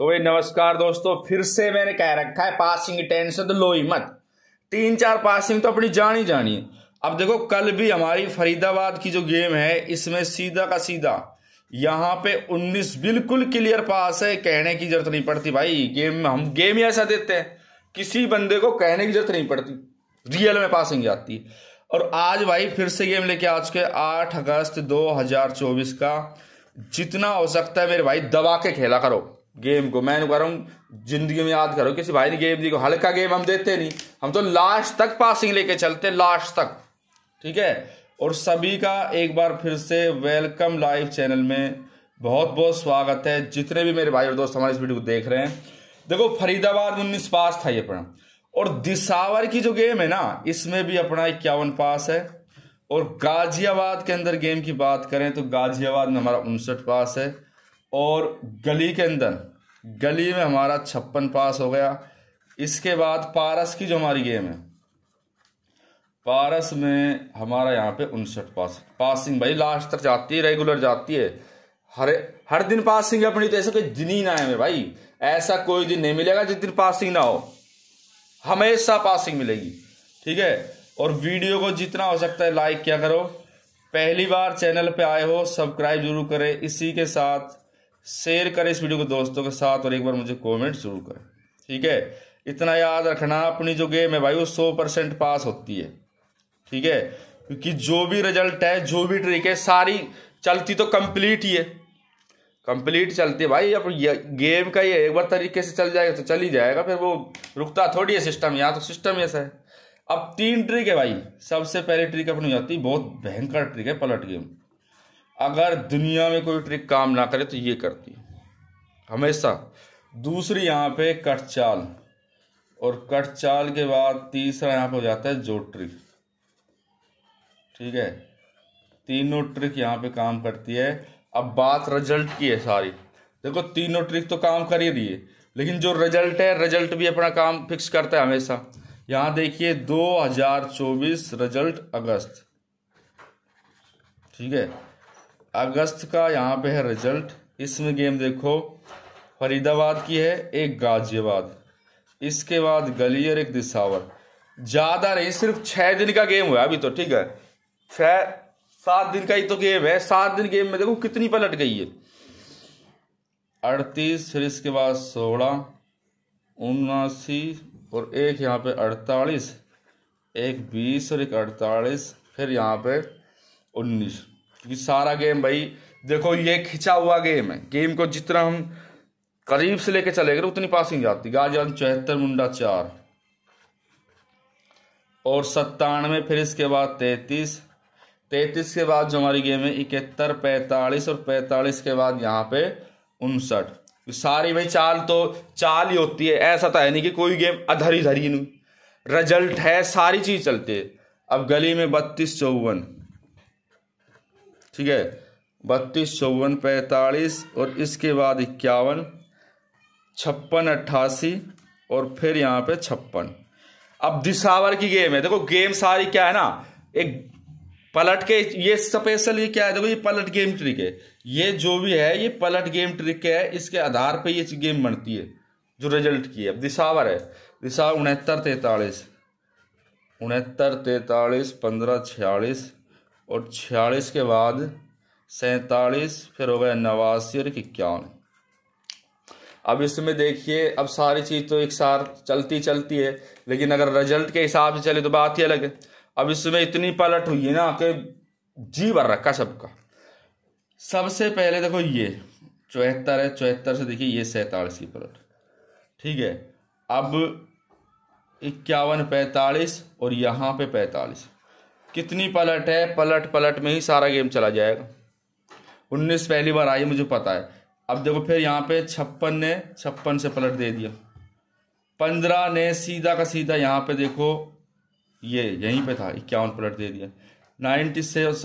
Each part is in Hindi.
तो भाई नमस्कार दोस्तों फिर से मैंने कह रखा है पासिंग टेंशन तो लो ही मत तीन चार पासिंग तो अपनी जान ही जानी है अब देखो कल भी हमारी फरीदाबाद की जो गेम है इसमें सीधा का सीधा यहाँ पे 19 बिल्कुल क्लियर पास है कहने की जरूरत नहीं पड़ती भाई गेम में हम गेम ही ऐसा देते हैं किसी बंदे को कहने की जरूरत नहीं पड़ती रियल में पासिंग जाती है और आज भाई फिर से गेम लेके आ चुके आठ अगस्त 2024 का जितना हो सकता है मेरे भाई दबा के खेला करो गेम को मैं कह रहा हूँ जिंदगी में याद करो किसी भाई ने गेम दी को हल्का गेम हम देते नहीं हम तो लास्ट तक पासिंग लेके चलते हैं लास्ट तक ठीक है और सभी का एक बार फिर से वेलकम लाइव चैनल में बहुत बहुत स्वागत है जितने भी मेरे भाई और दोस्त हमारे इस वीडियो को देख रहे हैं देखो फरीदाबाद उन्नीस पास था ये अपना और दिसावर की जो गेम है ना इसमें भी अपना इक्यावन पास है और गाजियाबाद के अंदर गेम की बात करें तो गाजियाबाद में हमारा उनसठ पास है और गली के अंदर गली में हमारा छप्पन पास हो गया इसके बाद पारस की जो हमारी गेम है पारस में हमारा यहाँ पे उनसठ पास पासिंग भाई लास्ट तक जाती है रेगुलर जाती है हर हर दिन पासिंग अपनी तो ऐसा कोई दिन ही ना है भाई ऐसा कोई दिन नहीं मिलेगा जिस दिन पासिंग ना हो हमेशा पासिंग मिलेगी ठीक है और वीडियो को जितना हो सकता है लाइक क्या करो पहली बार चैनल पे आए हो सब्सक्राइब जरूर करें इसी के साथ शेयर करें इस वीडियो को दोस्तों के साथ और एक बार मुझे कमेंट जरूर करें ठीक है इतना याद रखना अपनी जो गेम है भाई वो सौ परसेंट पास होती है ठीक है क्योंकि जो भी रिजल्ट है जो भी ट्रिक है सारी चलती तो कंप्लीट ही है कंप्लीट चलती है भाई अब गेम का ये एक बार तरीके से चल जाएगा तो चल ही जाएगा फिर वो रुकता थोड़ी है सिस्टम यहाँ तो सिस्टम ऐसा है अब तीन ट्रिक है भाई सबसे पहले ट्रिक अपनी होती है बहुत भयंकर ट्रिक है पलट गेम अगर दुनिया में कोई ट्रिक काम ना करे तो ये करती है हमेशा दूसरी यहाँ पे कट चाल और कट चाल के बाद तीसरा यहाँ पे हो जाता है जो ट्रिक ठीक है तीनों ट्रिक यहाँ पे काम करती है अब बात रिजल्ट की है सारी देखो तीनों ट्रिक तो काम कर ही रही है लेकिन जो रिजल्ट है रिजल्ट भी अपना काम फिक्स करता है हमेशा यहाँ देखिए 2024 रिजल्ट अगस्त ठीक है अगस्त का यहाँ पे है रिजल्ट इसमें गेम देखो फरीदाबाद की है एक गाजियाबाद इसके बाद गलियर एक दिसावर ज़्यादा नहीं सिर्फ छः दिन का गेम हुआ अभी तो ठीक है छः सात दिन का ही तो गेम है सात दिन गेम में देखो कितनी पलट गई है अड़तीस फिर इसके बाद सोलह उनासी और एक यहाँ पे अड़तालीस एक बीस और एक अड़तालीस फिर यहाँ पे उन्नीस क्योंकि सारा गेम भाई देखो ये खिंचा हुआ गेम है गेम को जितना हम करीब से लेके चले गए उतनी पासिंग जाती गाजियाबाद चौहत्तर मुंडा चार और सत्तानवे फिर इसके बाद तैतीस तैतीस के बाद जो हमारी गेम है इकहत्तर पैंतालीस और पैंतालीस के बाद यहाँ पे उनसठ सारी भाई चाल तो चाल ही होती है ऐसा तो है नहीं कि कोई गेम अधरी धरी नहीं रिजल्ट है सारी चीज़ चलती है अब गली में बत्तीस चौवन ठीक है बत्तीस चौवन पैंतालीस और इसके बाद इक्यावन छप्पन अट्ठासी और फिर यहाँ पे छप्पन अब दिशावर की गेम है देखो गेम सारी क्या है ना एक पलट के ये स्पेशल ये क्या है देखो ये पलट गेम ट्रिक है ये जो भी है ये पलट गेम ट्रिक है इसके आधार पे ये गेम बनती है जो रिजल्ट की है अब दिशावर है दिशा उनहत्तर तैतालीस उनहत्तर तैतालीस पंद्रह छियालीस और छियालीस के बाद सैतालीस फिर हो गया नवासी और इक्यावन अब इसमें देखिए अब सारी चीज़ तो एक साथ चलती चलती है लेकिन अगर रिजल्ट के हिसाब से चले तो बात ही अलग है अब इसमें इतनी पलट हुई है ना कि जी भर रखा सबका सबसे पहले देखो ये चौहत्तर है चौहत्तर से देखिए ये सैंतालीस की पलट ठीक है अब इक्यावन पैंतालीस और यहाँ पे पैंतालीस कितनी पलट है पलट पलट में ही सारा गेम चला जाएगा उन्नीस पहली बार आई मुझे पता है अब देखो फिर यहाँ पे छप्पन ने छप्पन से पलट दे दिया पंद्रह ने सीधा का सीधा यहाँ पे देखो ये यहीं पे था इक्यावन पलट दे दिया नाइन्टी से और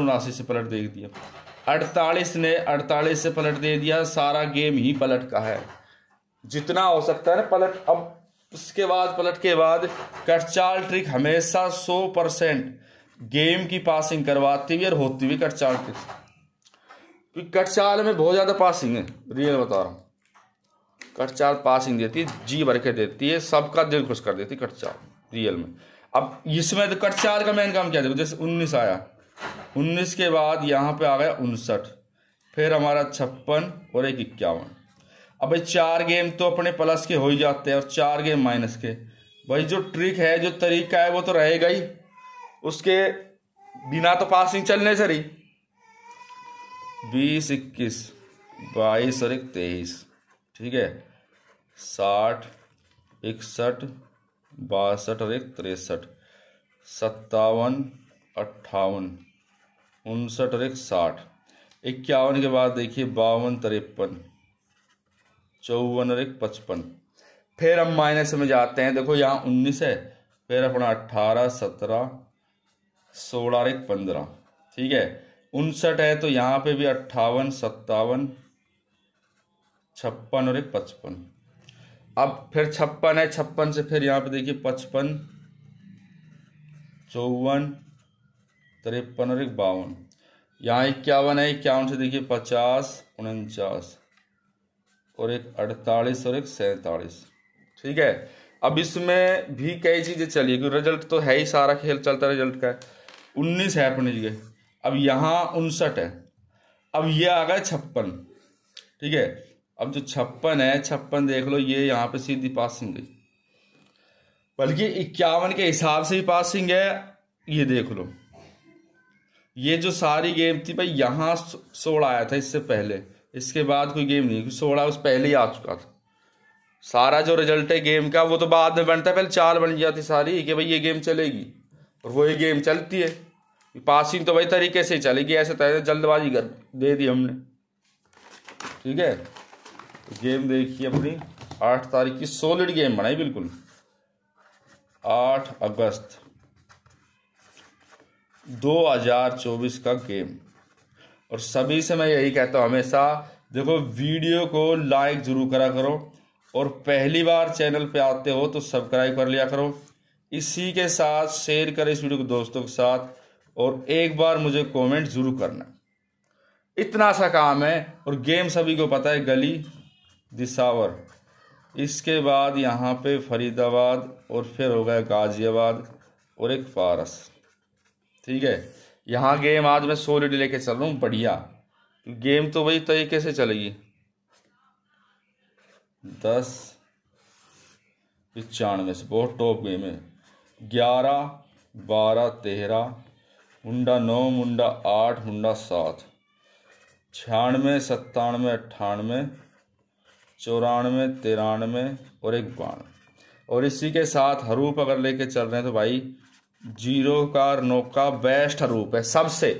उनासी से पलट दे दिया अड़तालीस ने अड़तालीस से पलट दे दिया सारा गेम ही पलट का है जितना हो सकता है ना पलट अब उसके बाद पलट के बाद कटचाल ट्रिक हमेशा सौ परसेंट गेम की पासिंग करवाती हुई और होती हुई कटचाल ट्रिक क्योंकि कटचाल में बहुत ज़्यादा पासिंग है रियल बता रहा हूँ कटचाल पासिंग देती है जी भर के देती है सबका दिल खुश कर देती है कटचाल रियल में अब इसमें तो कटचाल का मेन काम क्या देखो जैसे उन्नीस आया उन्नीस के बाद यहाँ पे आ गया उनसठ फिर हमारा छप्पन और एक इक्यावन अब चार गेम तो अपने प्लस के हो ही जाते हैं और चार गेम माइनस के भाई जो ट्रिक है जो तरीका है वो तो रहेगा ही उसके बिना तो पासिंग चलने सर ही बीस इक्कीस बाईस और एक तेईस ठीक है साठ इकसठ बासठ और एक तिरसठ सत्तावन अट्ठावन उनसठ और एक साठ इक्यावन के बाद देखिए बावन तिरपन चौवन और एक पचपन फिर हम माइनस में जाते हैं देखो यहाँ उन्नीस है फिर अपना अट्ठारह सत्रह सोलह और एक पंद्रह ठीक है उनसठ है तो यहाँ पे भी अट्ठावन सत्तावन छप्पन और एक पचपन अब फिर छप्पन है छप्पन से फिर यहाँ पे देखिए पचपन चौवन तिरपन और एक बावन यहाँ इक्यावन है इक्यावन से देखिए पचास उनचास और एक अड़तालीस और एक सैतालीस ठीक है अब इसमें भी कई चीज़ें चली क्योंकि रिजल्ट तो है ही सारा खेल चलता रिजल्ट का उन्नीस है अपने जगह अब यहाँ उनसठ है अब ये आ गए छप्पन ठीक है अब जो छप्पन है छप्पन देख लो ये यहाँ पे सीधी पासिंग गई बल्कि इक्यावन के हिसाब से ही पासिंग है ये देख लो ये जो सारी गेम थी भाई यहाँ सोलह आया था इससे पहले इसके बाद कोई गेम नहीं क्योंकि सोलह उस पहले ही आ चुका था सारा जो रिजल्ट है गेम का वो तो बाद में बनता है पहले चाल बन जाती सारी कि भाई ये गेम चलेगी और वही गेम चलती है पासिंग तो वही तरीके से चलेगी ऐसे तरह तो जल्दबाजी कर दे दी हमने ठीक है तो गेम देखिए अपनी आठ तारीख की सोलिड गेम बनाई बिल्कुल आठ अगस्त दो हजार चौबीस का गेम और सभी से मैं यही कहता हूँ हमेशा देखो वीडियो को लाइक ज़रूर करा करो और पहली बार चैनल पे आते हो तो सब्सक्राइब कर लिया करो इसी के साथ शेयर करें इस वीडियो को दोस्तों के साथ और एक बार मुझे कमेंट ज़रूर करना इतना सा काम है और गेम सभी को पता है गली दिसावर इसके बाद यहाँ पे फरीदाबाद और फिर हो गया गाज़ियाबाद और एक फारस ठीक है यहाँ गेम आज मैं सोलिड लेके चल रहा हूँ बढ़िया गेम तो वही तरीके से चलेगी दस पचानवे से बहुत टॉप गेम है ग्यारह बारह तेरह मुंडा नौ मुंडा आठ मुंडा सात छियानवे सत्तानवे अट्ठानवे चौरानवे तिरानवे और एक बानवे और इसी के साथ हरूप अगर लेके चल रहे हैं तो भाई जीरो का नौ का बेस्ट रूप है सबसे